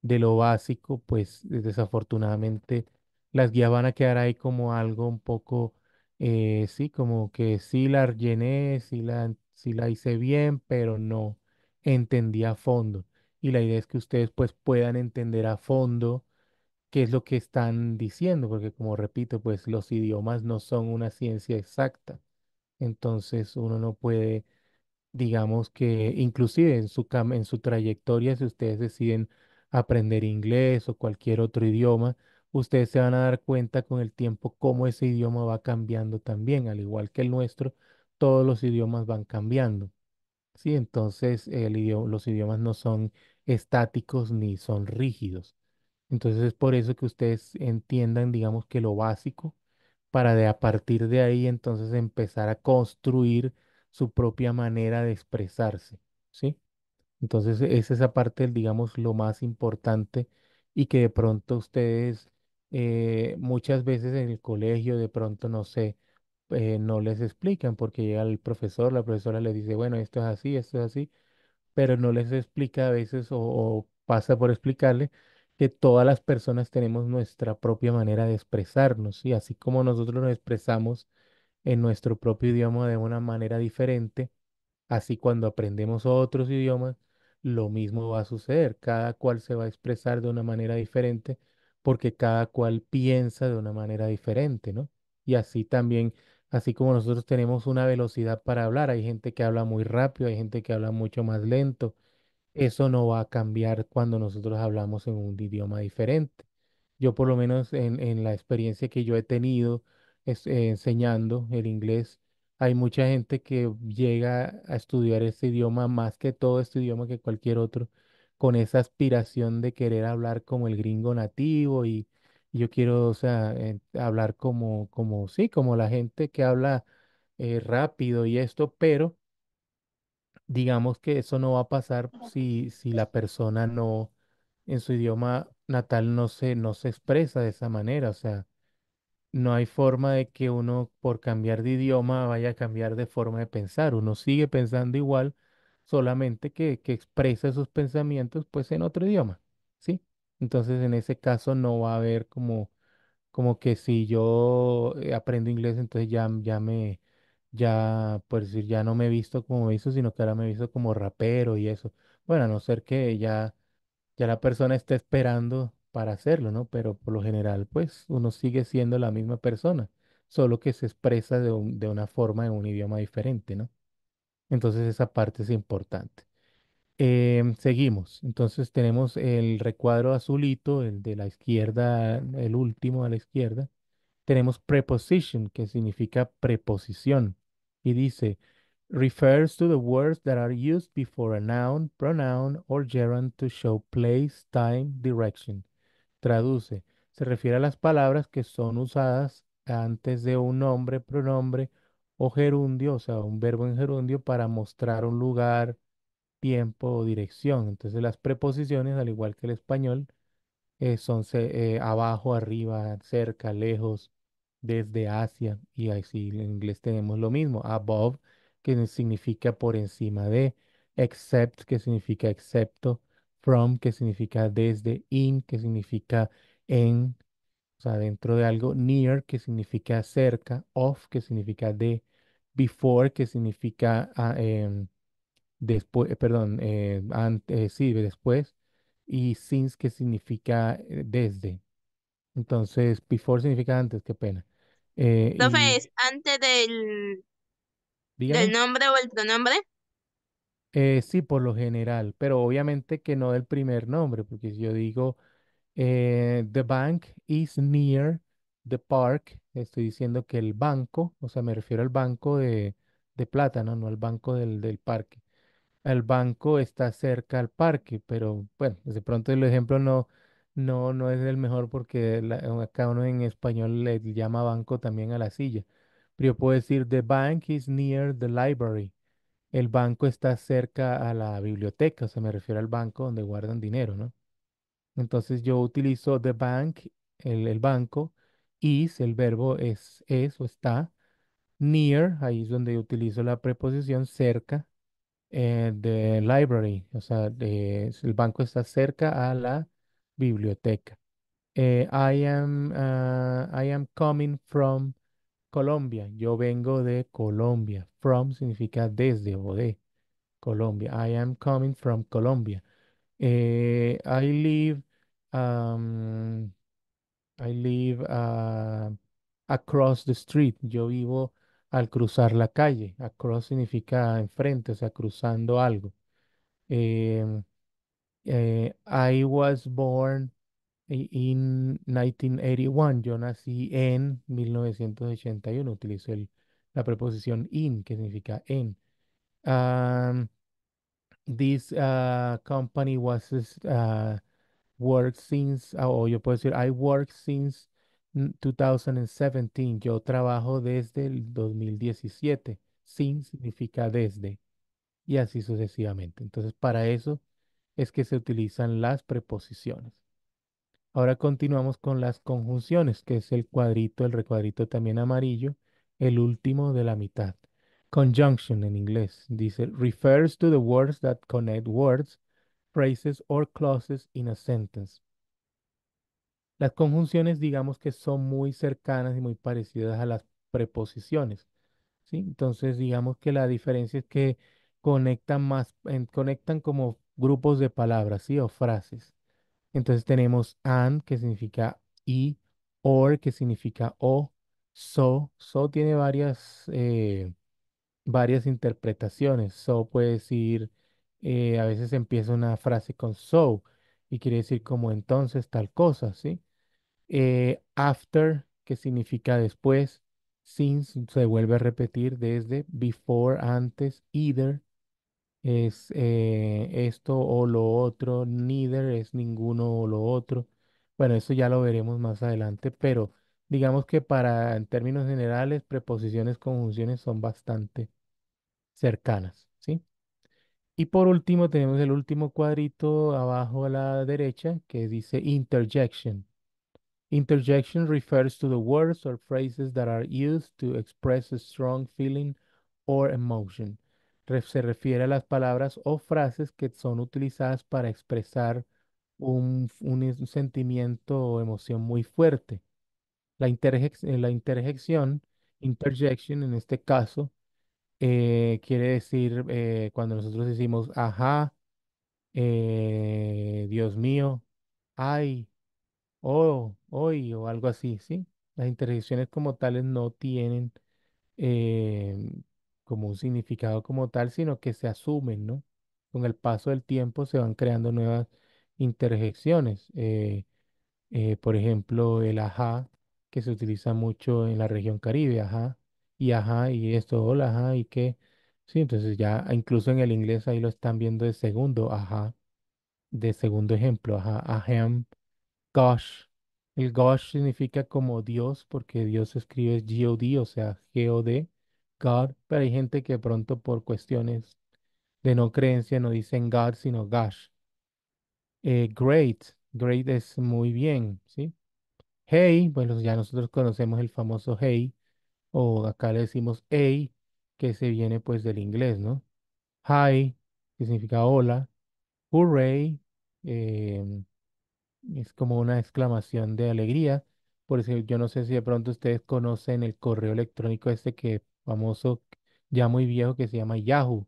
de lo básico, pues eh, desafortunadamente las guías van a quedar ahí como algo un poco, eh, sí, como que sí la rellené, sí la, la hice bien, pero no entendí a fondo. Y la idea es que ustedes pues puedan entender a fondo qué es lo que están diciendo, porque como repito, pues los idiomas no son una ciencia exacta. Entonces uno no puede, digamos que inclusive en su, en su trayectoria, si ustedes deciden aprender inglés o cualquier otro idioma, ustedes se van a dar cuenta con el tiempo cómo ese idioma va cambiando también, al igual que el nuestro, todos los idiomas van cambiando. Sí, entonces los idiomas no son estáticos ni son rígidos. Entonces es por eso que ustedes entiendan, digamos que lo básico, para de a partir de ahí entonces empezar a construir su propia manera de expresarse, ¿sí? Entonces, esa es esa parte, digamos, lo más importante y que de pronto ustedes eh, muchas veces en el colegio, de pronto, no sé, eh, no les explican porque llega el profesor, la profesora le dice, bueno, esto es así, esto es así, pero no les explica a veces o pasa por explicarle que todas las personas tenemos nuestra propia manera de expresarnos y así como nosotros nos expresamos en nuestro propio idioma de una manera diferente, así cuando aprendemos otros idiomas, lo mismo va a suceder. Cada cual se va a expresar de una manera diferente porque cada cual piensa de una manera diferente, ¿no? Y así también, así como nosotros tenemos una velocidad para hablar, hay gente que habla muy rápido, hay gente que habla mucho más lento. Eso no va a cambiar cuando nosotros hablamos en un idioma diferente. Yo por lo menos en, la experiencia que yo he tenido eh, enseñando el inglés, hay mucha gente que llega a estudiar este idioma más que todo este idioma que cualquier otro, con esa aspiración de querer hablar como el gringo nativo y yo quiero, o sea, eh, hablar como, como, sí, como la gente que habla eh, rápido y esto, pero digamos que eso no va a pasar si, si la persona no, en su idioma natal no se, no se expresa de esa manera, o sea, no hay forma de que uno por cambiar de idioma vaya a cambiar de forma de pensar. Uno sigue pensando igual, solamente que, que expresa esos pensamientos pues en otro idioma, ¿sí? Entonces en ese caso no va a haber como, como que si yo eh, aprendo inglés, entonces ya, ya me, ya, por decir, ya no me he visto como eso, sino que ahora me he visto como rapero y eso. Bueno, a no ser que ya, ya la persona esté esperando para hacerlo, ¿no? Pero por lo general, pues uno sigue siendo la misma persona, solo que se expresa de, una forma en un idioma diferente, ¿no? Entonces esa parte es importante. Em, seguimos. Entonces tenemos el recuadro azulito, el de la izquierda, el último a la izquierda. Tenemos preposition, que significa preposición, y dice, refers to the words that are used before a noun, pronoun, or gerund to show place, time, direction. Traduce. Se refiere a las palabras que son usadas antes de un nombre, pronombre o gerundio, o sea, un verbo en gerundio para mostrar un lugar, tiempo o dirección. Entonces las preposiciones, al igual que el español, eh, son eh, abajo, arriba, cerca, lejos, desde hacia. Y así en inglés tenemos lo mismo, above, que significa por encima de, except, que significa excepto, from, que significa desde, in, que significa en, o sea, dentro de algo, near, que significa cerca, of, que significa de, before, que significa ah, em, después, eh, perdón, eh, antes, eh, sí, después, y since, que significa desde. Entonces, before significa antes, qué pena. No Profe, antes del, del nombre o el pronombre? Eh, sí, por lo general, pero obviamente que no del primer nombre, porque si yo digo eh, The bank is near the park, estoy diciendo que el banco, o sea, me refiero al banco de, plátano, no al banco del, parque. El banco está cerca al parque, pero bueno, pues, de pronto el ejemplo no, no, no es el mejor porque acá uno en español le llama banco también a la silla. Pero yo puedo decir The bank is near the library el banco está cerca a la biblioteca, o sea, me refiero al banco donde guardan dinero, ¿no? Entonces yo utilizo the bank, el, banco, is, el verbo es, es o está, near, ahí es donde utilizo la preposición cerca, the eh, library, o sea, el banco está cerca a la biblioteca. Eh, I, am, uh, I am coming from Colombia. Yo vengo de Colombia. From significa desde o de Colombia. I am coming from Colombia. Eh, I live, um, I live uh, across the street. Yo vivo al cruzar la calle. Across significa enfrente, o sea, cruzando algo. Em, eh, I was born in 1981. Yo nací en 1981. Utilizo la preposición in, que significa en. this uh, company was uh, worked since, ah, o yo puedo decir, I worked since 2017. Yo trabajo desde el 2017. Since significa desde. Y así sucesivamente. Entonces, para eso es que se utilizan las preposiciones. Ahora continuamos con las conjunciones, que es el cuadrito, el recuadrito también amarillo, el último de la mitad. Conjunction en inglés dice refers to the words that connect words, phrases or clauses in a sentence. Las conjunciones digamos que son muy cercanas y muy parecidas a las preposiciones. ¿sí? Entonces digamos que la diferencia es que conectan más, conectan como grupos de palabras ¿sí? o frases. Entonces tenemos and, que significa y, or, que significa o, so. So tiene varias, eh, varias interpretaciones. So puede decir, eh, a veces empieza una frase con so y quiere decir como entonces tal cosa, ¿sí? Eh, after, que significa después. Since se vuelve a repetir desde, before, antes, either, es eh, esto o lo otro, neither es ninguno o lo otro. Bueno, eso ya lo veremos más adelante, pero digamos que para, en términos generales, preposiciones, conjunciones son bastante cercanas, ¿sí? Y por último tenemos el último cuadrito abajo a la derecha que dice interjection. Interjection refers to the words or phrases that are used to express a strong feeling or emotion se refiere a las palabras o frases que son utilizadas para expresar un, sentimiento o emoción muy fuerte. La, eh, interjección, interjection en este caso, eh, quiere decir eh, cuando nosotros decimos, ajá, Dios mío, ay, oh, hoy o algo así, ¿sí? Las interjecciones como tales no tienen como un significado como tal, sino que se asumen, ¿no? Con el paso del tiempo se van creando nuevas interjecciones. Eh, eh, por ejemplo, el ajá, que se utiliza mucho en la región Caribe, ajá, y ajá, y esto, hola, ajá, y que, Sí, entonces ya incluso en el inglés ahí lo están viendo de segundo, ajá, de segundo ejemplo, ajá, ahem, gosh. El gosh significa como Dios, porque Dios escribe G-O-D, o sea, G-O-D. God, pero hay gente que pronto por cuestiones de no creencia no dicen God, sino gosh. Eh, great, great es muy bien, ¿sí? Hey, bueno, ya nosotros conocemos el famoso hey, o acá le decimos hey, que se viene pues del inglés, ¿no? Hi, que significa hola. Hooray, em, es como una exclamación de alegría. Por eso yo no sé si de pronto ustedes conocen el correo electrónico este que famoso ya muy viejo que se llama Yahoo.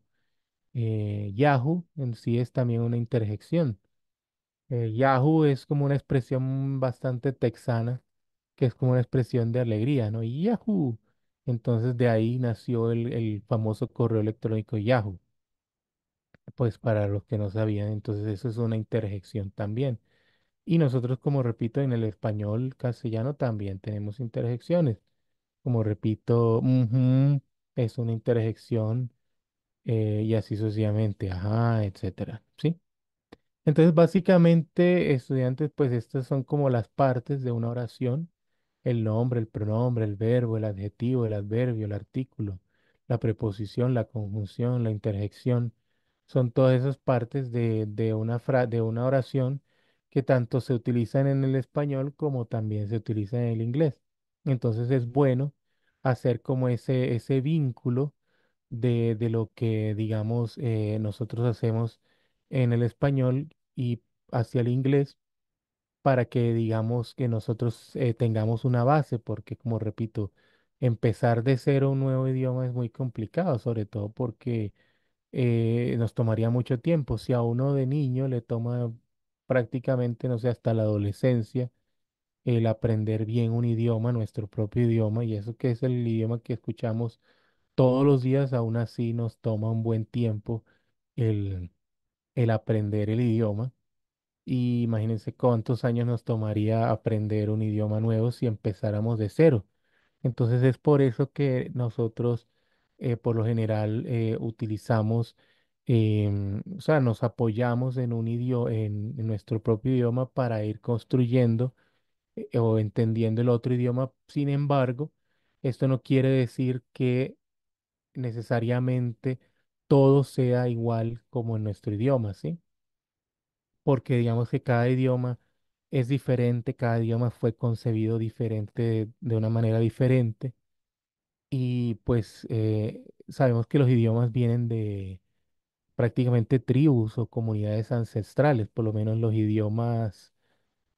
Eh, Yahoo en sí es también una interjección. Eh, Yahoo es como una expresión bastante texana, que es como una expresión de alegría, ¿no? Yahoo. Entonces de ahí nació el, el famoso correo electrónico Yahoo. Pues para los que no sabían, entonces eso es una interjección también. Y nosotros, como repito, en el español castellano también tenemos interjecciones. Como repito, es una interjección eh, y así sucesivamente, ajá, etcétera, ¿sí? Entonces, básicamente, estudiantes, pues estas son como las partes de una oración, el nombre, el pronombre, el verbo, el adjetivo, el adverbio, el artículo, la preposición, la conjunción, la interjección. Son todas esas partes de, una de una oración que tanto se utilizan en el español como también se utilizan en el inglés. Entonces es bueno hacer como ese, ese vínculo de, lo que, digamos, eh, nosotros hacemos en el español y hacia el inglés para que, digamos, que nosotros eh, tengamos una base, porque, como repito, empezar de cero un nuevo idioma es muy complicado, sobre todo porque eh, nos tomaría mucho tiempo. Si a uno de niño le toma prácticamente, no sé, hasta la adolescencia el aprender bien un idioma, nuestro propio idioma, y eso que es el idioma que escuchamos todos los días, aún así nos toma un buen tiempo el, el aprender el idioma. Y imagínense cuántos años nos tomaría aprender un idioma nuevo si empezáramos de cero. Entonces es por eso que nosotros eh, por lo general eh, utilizamos, eh, o sea, nos apoyamos en un idioma, en nuestro propio idioma para ir construyendo eh, o entendiendo el otro idioma. Sin embargo, esto no quiere decir que necesariamente todo sea igual como en nuestro idioma, ¿sí? Porque digamos que cada idioma es diferente, cada idioma fue concebido diferente, de, una manera diferente. Y pues eh, sabemos que los idiomas vienen de prácticamente tribus o comunidades ancestrales, por lo menos los idiomas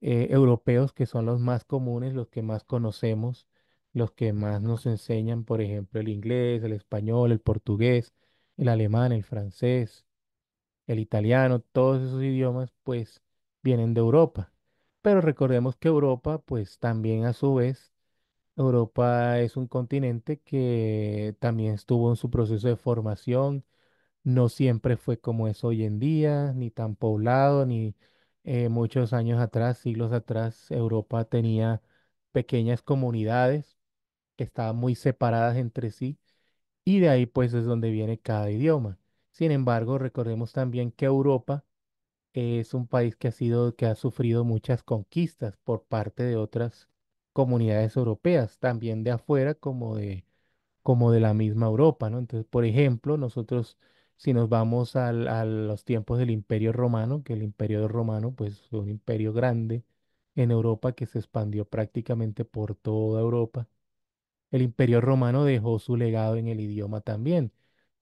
eh, europeos que son los más comunes, los que más conocemos, los que más nos enseñan, por ejemplo, el inglés, el español, el portugués, el alemán, el francés, el italiano, todos esos idiomas pues vienen de Europa. Pero recordemos que Europa pues también a su vez, Europa es un continente que también estuvo en su proceso de formación, no siempre fue como es hoy en día, ni tan poblado, ni eh, muchos años atrás, siglos atrás, Europa tenía pequeñas comunidades que estaban muy separadas entre sí y de ahí pues es donde viene cada idioma. Sin embargo, recordemos también que Europa es un país que ha sido, que ha sufrido muchas conquistas por parte de otras comunidades europeas, también de afuera como de, como de la misma Europa, ¿no? Entonces, por ejemplo, nosotros si nos vamos a los tiempos del Imperio Romano, que el Imperio Romano pues fue un imperio grande en Europa que se expandió prácticamente por toda Europa. El Imperio Romano dejó su legado en el idioma también,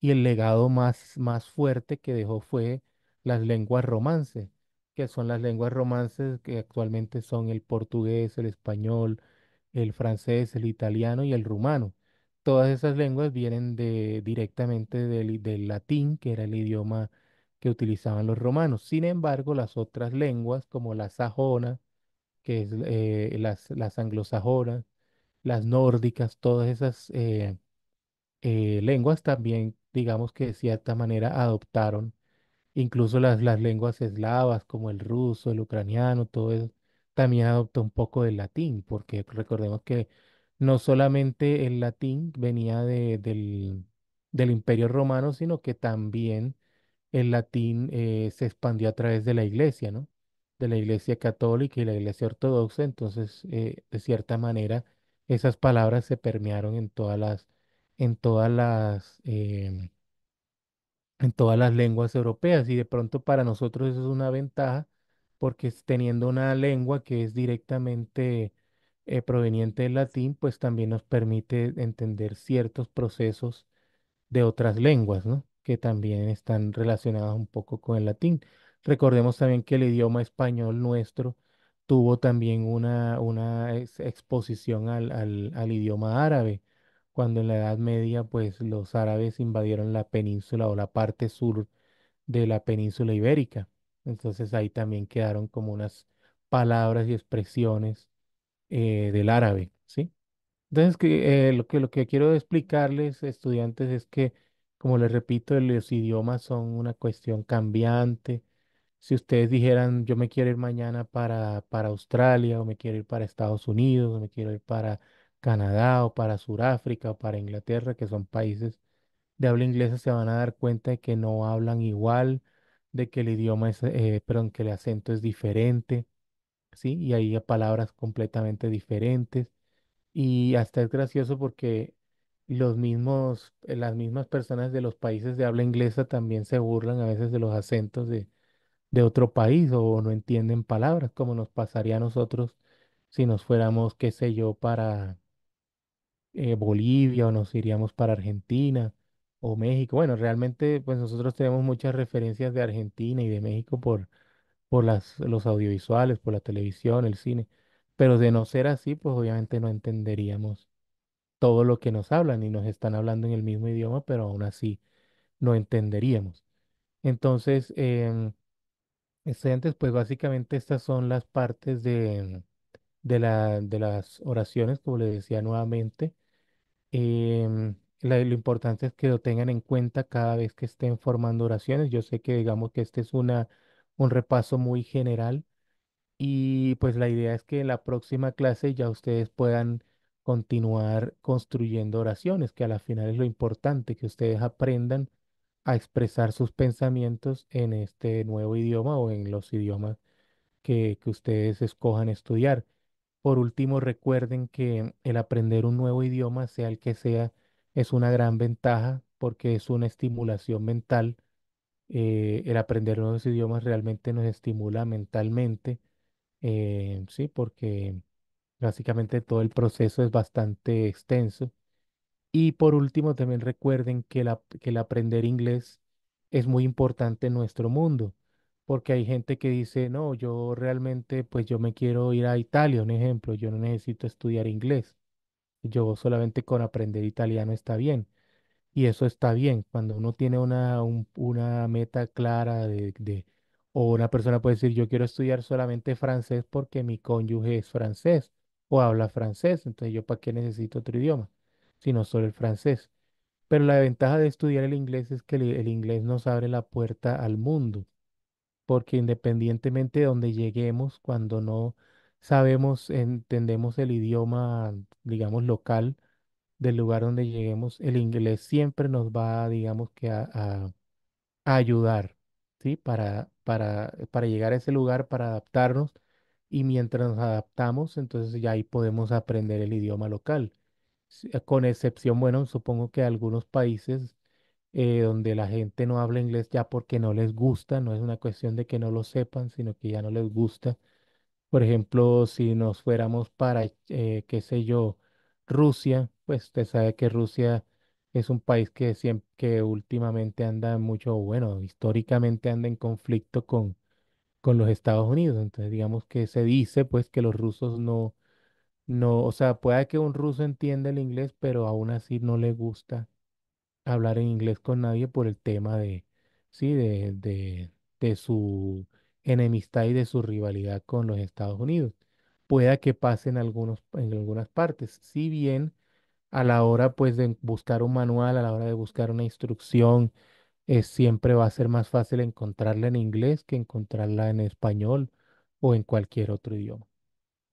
y el legado más, más fuerte que dejó fue las lenguas romances, que son las lenguas romances que actualmente son el portugués, el español, el francés, el italiano y el rumano. Todas esas lenguas vienen de, directamente del, latín, que era el idioma que utilizaban los romanos. Sin embargo, las otras lenguas, como la sajona, que es eh, las, las anglosajonas, las nórdicas, todas esas eh, eh, lenguas también, digamos que de cierta manera adoptaron, incluso las, las lenguas eslavas, como el ruso, el ucraniano, todo eso, también adoptó un poco del latín, porque recordemos que no solamente el latín venía de, del, del Imperio Romano, sino que también el latín eh, se expandió a través de la iglesia, ¿no? De la iglesia católica y la iglesia ortodoxa, entonces, eh, de cierta manera, esas palabras se permearon en todas las, en todas las, em, en todas las lenguas europeas y de pronto para nosotros eso es una ventaja porque teniendo una lengua que es directamente eh, proveniente del latín, pues también nos permite entender ciertos procesos de otras lenguas, ¿no? Que también están relacionadas un poco con el latín. Recordemos también que el idioma español nuestro tuvo también una, una exposición al, al, idioma árabe, cuando en la Edad Media, pues los árabes invadieron la península o la parte sur de la península ibérica. Entonces ahí también quedaron como unas palabras y expresiones eh, del árabe, ¿sí? Entonces, eh, lo que, lo que quiero explicarles, estudiantes, es que, como les repito, los idiomas son una cuestión cambiante. Si ustedes dijeran, yo me quiero ir mañana para, para Australia, o me quiero ir para Estados Unidos, o me quiero ir para Canadá, o para Sudáfrica, o para Inglaterra, que son países de habla inglesa, se van a dar cuenta de que no hablan igual, de que el idioma es, eh, perdón, que el acento es diferente, ¿sí? Y ahí palabras completamente diferentes. Y hasta es gracioso porque los mismos, eh, las mismas personas de los países de habla inglesa también se burlan a veces de los acentos de, de otro país o no entienden palabras, como nos pasaría a nosotros si nos fuéramos, qué sé yo, para eh, Bolivia o nos iríamos para Argentina o México. Bueno, realmente pues nosotros tenemos muchas referencias de Argentina y de México por por las, los audiovisuales, por la televisión, el cine. Pero de no ser así, pues obviamente no entenderíamos todo lo que nos hablan y nos están hablando en el mismo idioma, pero aún así no entenderíamos. Entonces, estudiantes, em, pues básicamente estas son las partes de, de, la, de las oraciones, como les decía nuevamente. Em, lo importante es que lo tengan en cuenta cada vez que estén formando oraciones. Yo sé que digamos que esta es una un repaso muy general y pues la idea es que en la próxima clase ya ustedes puedan continuar construyendo oraciones, que a la final es lo importante, que ustedes aprendan a expresar sus pensamientos en este nuevo idioma o en los idiomas que, que ustedes escojan estudiar. Por último, recuerden que el aprender un nuevo idioma, sea el que sea, es una gran ventaja porque es una estimulación mental eh, el aprender nuevos idiomas realmente nos estimula mentalmente, eh, sí, porque básicamente todo el proceso es bastante extenso. Y por último, también recuerden que, que el aprender inglés es muy importante en nuestro mundo, porque hay gente que dice, no, yo realmente, pues yo me quiero ir a Italia, un ejemplo, yo no necesito estudiar inglés, yo solamente con aprender italiano está bien. Y eso está bien, cuando uno tiene una, meta clara de, o una persona puede decir, yo quiero estudiar solamente francés porque mi cónyuge es francés o habla francés, entonces yo para qué necesito otro idioma, si no solo el francés. Pero la ventaja de estudiar el inglés es que el, el inglés nos abre la puerta al mundo, porque independientemente de donde lleguemos, cuando no sabemos, entendemos el idioma, digamos, local, del lugar donde lleguemos, el inglés siempre nos va, digamos que, a, a, ayudar, ¿sí? Para, para, para llegar a ese lugar, para adaptarnos. Y mientras nos adaptamos, entonces ya ahí podemos aprender el idioma local. Eh, con excepción, bueno, supongo que algunos países eh, donde la gente no habla inglés ya porque no les gusta, no es una cuestión de que no lo sepan, sino que ya no les gusta. Por ejemplo, si nos fuéramos para, eh, qué sé yo, Rusia, pues usted sabe que Rusia es un país que siempre, que últimamente anda mucho, bueno, históricamente anda en conflicto con, con los Estados Unidos. Entonces, digamos que se dice pues que los rusos no, no, o sea, puede que un ruso entienda el inglés, pero aún así no le gusta hablar en inglés con nadie por el tema de, sí, de, de, de su enemistad y de su rivalidad con los Estados Unidos. Pueda que pase algunos, en algunas partes. Si bien a la hora pues de buscar un manual, a la hora de buscar una instrucción, eh, siempre va a ser más fácil encontrarla en inglés que encontrarla en español o en cualquier otro idioma.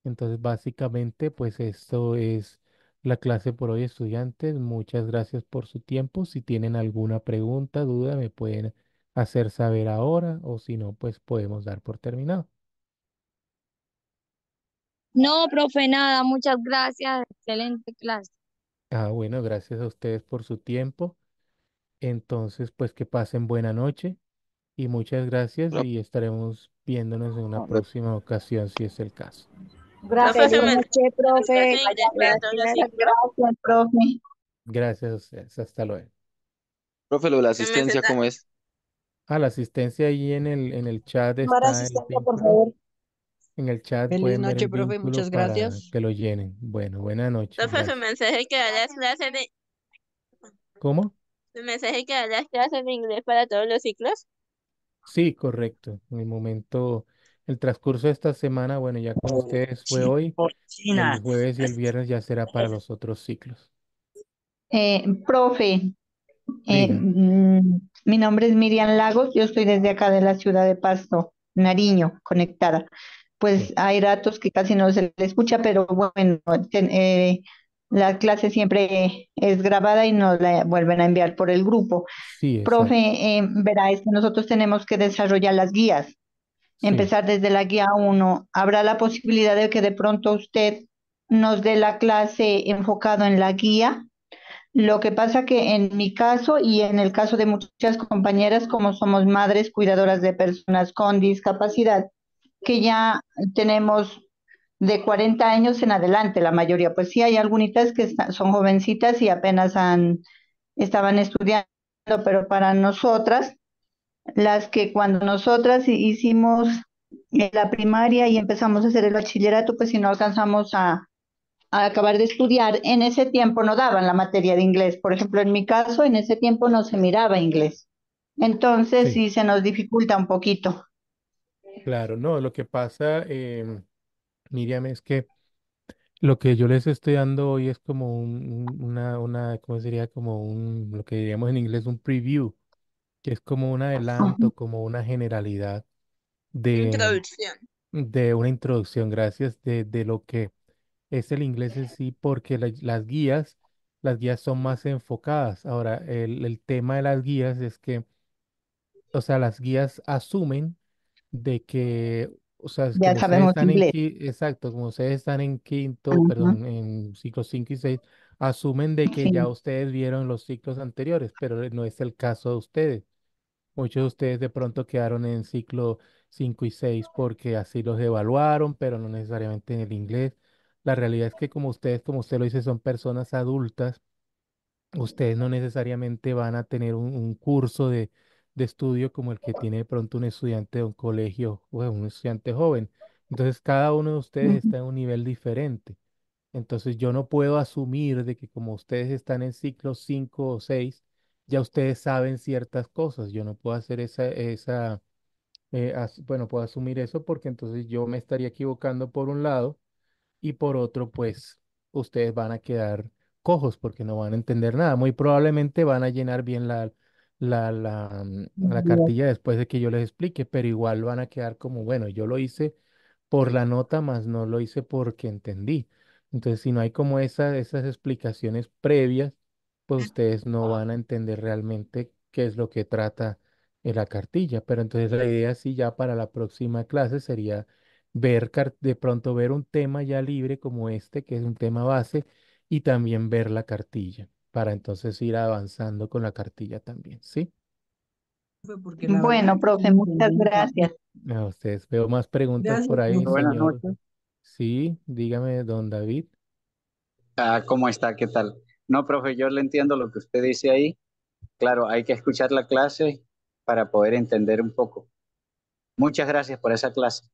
Entonces, básicamente, pues esto es la clase por hoy, estudiantes. Muchas gracias por su tiempo. Si tienen alguna pregunta, duda, me pueden hacer saber ahora o si no, pues podemos dar por terminado. No, profe, nada. Muchas gracias. Excelente clase. Ah, bueno, gracias a ustedes por su tiempo. Entonces, pues que pasen buena noche y muchas gracias y estaremos viéndonos en una próxima ocasión si es el caso. Gracias, profe. Gracias, profe. Gracias a ustedes, hasta luego. Profe, la asistencia, ¿cómo es? Ah, la asistencia ahí en el, en el chat está. Para asistencia, por favor. En el chat pueden ver profe, muchas gracias. Que lo llenen. Bueno, buenas noches. mensaje ¿Cómo? Su mensaje que darás clases de inglés para todos los ciclos. Sí, correcto. En el momento, el transcurso de esta semana, bueno, ya con ustedes fue hoy, el jueves y el viernes ya será para los otros ciclos. Eh, profe, eh, mm, mi nombre es Miriam Lagos, yo estoy desde acá de la ciudad de Pasto, Nariño, conectada pues hay ratos que casi no se le escucha, pero bueno, eh, la clase siempre es grabada y nos la vuelven a enviar por el grupo. Sí, Profe, eh, verá, es que nosotros tenemos que desarrollar las guías, empezar desde la guía 1. ¿Habrá la posibilidad de que de pronto usted nos dé la clase enfocado en la guía? Lo que pasa que en mi caso y en el caso de muchas compañeras, como somos madres cuidadoras de personas con discapacidad, que ya tenemos de 40 años en adelante, la mayoría. Pues sí, hay algunas que son jovencitas y apenas han, estaban estudiando, pero para nosotras, las que cuando nosotras hicimos la primaria y empezamos a hacer el bachillerato, pues si no alcanzamos a, acabar de estudiar, en ese tiempo no daban la materia de inglés. Por ejemplo, en mi caso, en ese tiempo no se miraba inglés. Entonces sí se nos dificulta un poquito. Claro, no, lo que pasa, em, Miriam, es que lo que yo les estoy dando hoy es como un, una, una, ¿cómo sería? Como un, lo que diríamos en inglés, un preview, que es como un adelanto, como una generalidad de, em, Introducción. de una introducción, gracias, de, lo que es el inglés en sí, porque las guías, las guías son más enfocadas. Ahora, el, el tema de las guías es que, o sea, las guías asumen de que, o sea, como están en, exacto, como ustedes están en quinto, perdón, en ciclos 5 y 6, asumen de que ya ustedes vieron los ciclos anteriores, pero no es el caso de ustedes. Muchos de ustedes de pronto quedaron en ciclo 5 y 6 porque así los evaluaron, pero no necesariamente en el inglés. La realidad es que como ustedes, como usted lo dice, son personas adultas, ustedes no necesariamente van a tener un curso de de estudio como el que tiene de pronto un estudiante de un colegio o un estudiante joven. Entonces, cada uno de ustedes está en un nivel diferente. Entonces, yo no puedo asumir de que como ustedes están en ciclo 5 o 6, ya ustedes saben ciertas cosas. Yo no puedo hacer esa, esa eh, bueno, puedo asumir eso porque entonces yo me estaría equivocando por un lado y por otro, pues ustedes van a quedar cojos porque no van a entender nada. Muy probablemente van a llenar bien la, la, la, mm, cartilla después de que yo les explique, pero igual van a quedar como, bueno, yo lo hice por la nota, más no lo hice porque entendí. Entonces, si no hay como esas explicaciones previas, pues ustedes no van a entender realmente qué es lo que trata la cartilla. Pero entonces la idea sí ya para la próxima clase sería ver de pronto ver un tema ya libre como este, que es un tema base, y también ver la cartilla para entonces ir avanzando con la cartilla también, ¿sí? Bueno, profe, muchas gracias. A ustedes veo más preguntas por ahí. buenas noches. Sí, dígame, don David. Ah, ¿cómo está? ¿Qué tal? No, profe, yo le entiendo lo que usted dice ahí. Claro, hay que escuchar la clase para poder entender un poco. Muchas gracias por esa clase.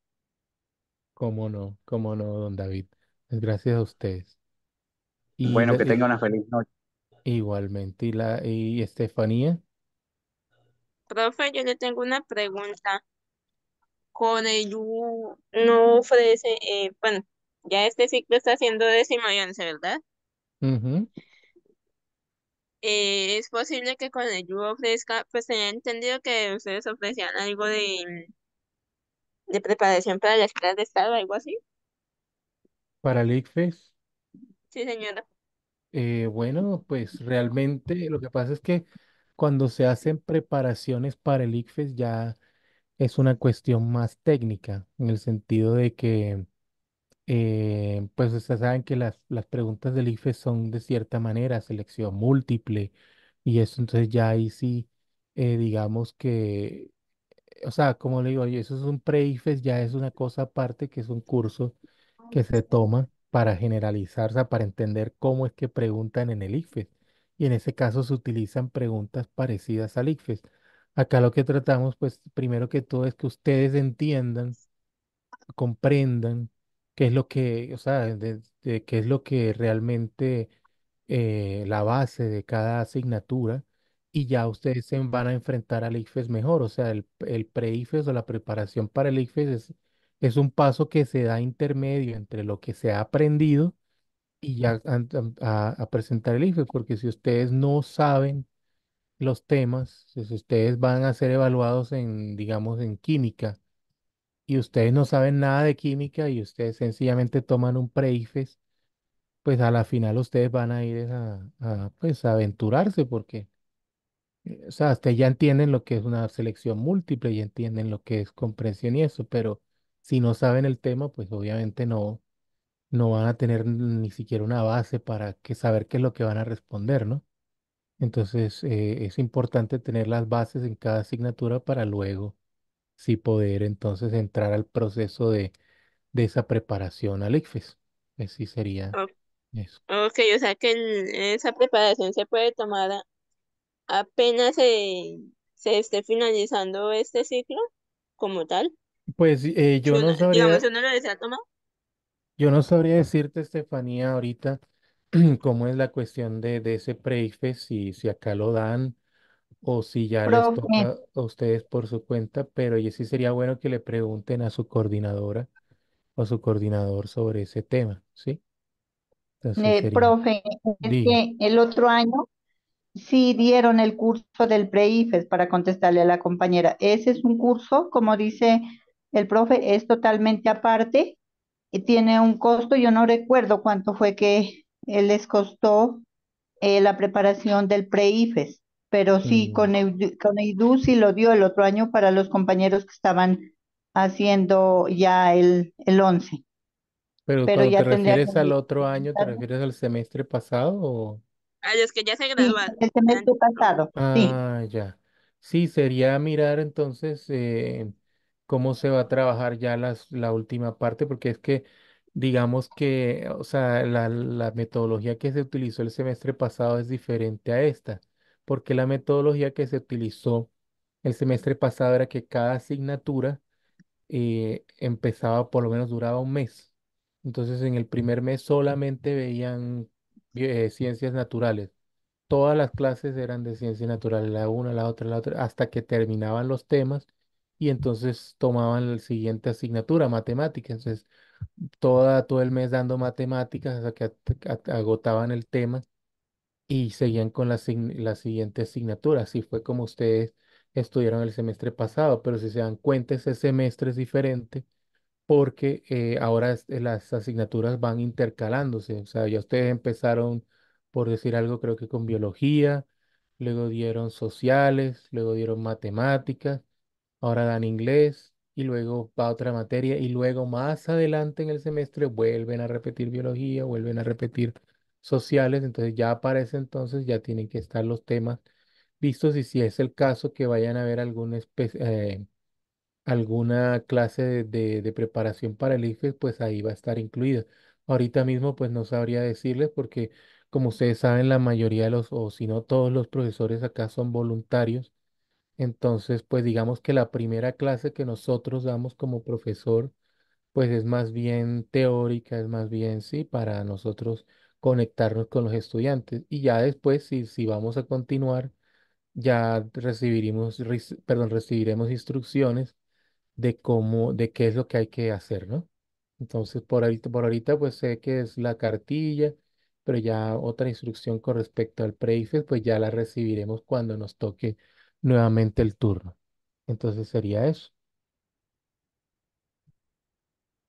Cómo no, cómo no, don David. Gracias a ustedes. Y bueno, que tenga una feliz noche. Igualmente, y, la, y Estefanía. Profe, yo le tengo una pregunta. Con U no ofrece, eh, bueno, ya este ciclo está haciendo décimo y once, ¿verdad? Eh, es posible que con U ofrezca, pues tenía entendido que ustedes ofrecían algo de, de preparación para la escuela de estado, algo así. ¿Para el ICFES? Sí, señora. Eh, bueno, pues realmente lo que pasa es que cuando se hacen preparaciones para el IFES ya es una cuestión más técnica, en el sentido de que, eh, pues ustedes saben que las, las preguntas del IFES son de cierta manera, selección múltiple, y eso entonces ya ahí sí, eh, digamos que, o sea, como le digo, eso es un pre IFES ya es una cosa aparte que es un curso que se toma para generalizarse, para entender cómo es que preguntan en el IFES Y en ese caso se utilizan preguntas parecidas al IFES. Acá lo que tratamos, pues, primero que todo es que ustedes entiendan, comprendan qué es lo que, o sea, de, qué es lo que realmente eh, la base de cada asignatura y ya ustedes se van a enfrentar al IFES mejor. O sea, el, el pre ifes o la preparación para el IFES. es es un paso que se da intermedio entre lo que se ha aprendido y ya a, presentar el IFES porque si ustedes no saben los temas, si ustedes van a ser evaluados en, digamos, en química, y ustedes no saben nada de química y ustedes sencillamente toman un pre-IFES, pues a la final ustedes van a ir a, pues, aventurarse porque, eh, o sea, ustedes ya entienden lo que es una selección múltiple, ya entienden lo que es comprensión y eso, pero si no saben el tema, pues obviamente no, no van a tener ni siquiera una base para que saber qué es lo que van a responder, ¿no? Entonces, eh, es importante tener las bases en cada asignatura para luego sí poder entonces entrar al proceso de, esa preparación al ICFES. Así sería eso. Ok, o sea que esa preparación se puede tomar apenas se esté finalizando este ciclo como tal. Pues eh, yo no sabría, sabría decirte, Estefanía, ahorita cómo es la cuestión de, de ese Preife, si, si acá lo dan o si ya les toca a ustedes por su cuenta, pero sí sería bueno que le pregunten a su coordinadora o su coordinador sobre ese tema, ¿sí? Eh, profe, el otro año sí dieron el curso del pre para contestarle a la compañera. Ese es un curso, como dice el profe es totalmente aparte, y eh, tiene un costo, yo no recuerdo cuánto fue que les costó eh, la preparación del pre-IFES, pero sí, con, el con sí lo dio el otro año para los compañeros que estaban haciendo ya el, el 11. Pero, pero ya te refieres al otro año, ¿te refieres al semestre pasado ah es que ya se graduaron. el semestre pasado, sí. ah, ya. Sí, sería mirar entonces eh, cómo se va a trabajar ya la última parte, porque es que digamos que, o sea, la, metodología que se utilizó el semestre pasado es diferente a esta, porque la metodología que se utilizó el semestre pasado era que cada asignatura eh, empezaba, por lo menos duraba un mes. Entonces, en el primer mes solamente veían eh, ciencias naturales. Todas las clases eran de ciencias naturales, la una, la otra, la otra, hasta que terminaban los temas y entonces tomaban la siguiente asignatura, matemáticas. Entonces, toda, todo el mes dando matemáticas hasta que agotaban el tema y seguían con la, la siguiente asignatura. Así fue como ustedes estudiaron el semestre pasado, pero si se dan cuenta, ese semestre es diferente porque eh, ahora eh, las asignaturas van intercalándose. O sea, ya ustedes empezaron, por decir algo, creo que con biología, luego dieron sociales, luego dieron matemáticas ahora dan inglés y luego va otra materia y luego más adelante en el semestre vuelven a repetir biología, vuelven a repetir sociales, entonces ya aparece entonces ya tienen que estar los temas vistos y si es el caso que vayan a ver alguna, eh, alguna clase de, preparación para el IFES, pues ahí va a estar incluida. Ahorita mismo pues no sabría decirles porque como ustedes saben la mayoría de los, o si no todos los profesores acá son voluntarios, entonces, pues digamos que la primera clase que nosotros damos como profesor, pues es más bien teórica, es más bien, sí, para nosotros conectarnos con los estudiantes. Y ya después, si, si vamos a continuar, ya recibiremos, perdón, recibiremos instrucciones de cómo, de qué es lo que hay que hacer, ¿no? Entonces, por ahorita, por ahorita pues sé que es la cartilla, pero ya otra instrucción con respecto al pre pues ya la recibiremos cuando nos toque nuevamente el turno. Entonces sería eso.